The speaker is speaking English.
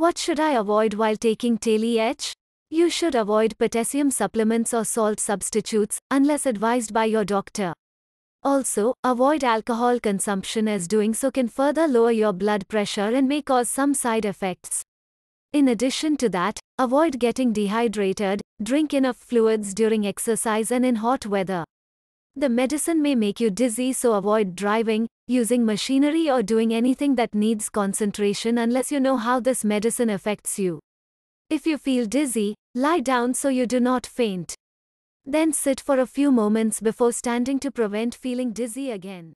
What should I avoid while taking TeleH? You should avoid potassium supplements or salt substitutes unless advised by your doctor. Also, avoid alcohol consumption as doing so can further lower your blood pressure and may cause some side effects. In addition to that, avoid getting dehydrated, drink enough fluids during exercise and in hot weather. The medicine may make you dizzy, so avoid driving, using machinery, or doing anything that needs concentration unless you know how this medicine affects you. If you feel dizzy, lie down so you do not faint. Then sit for a few moments before standing to prevent feeling dizzy again.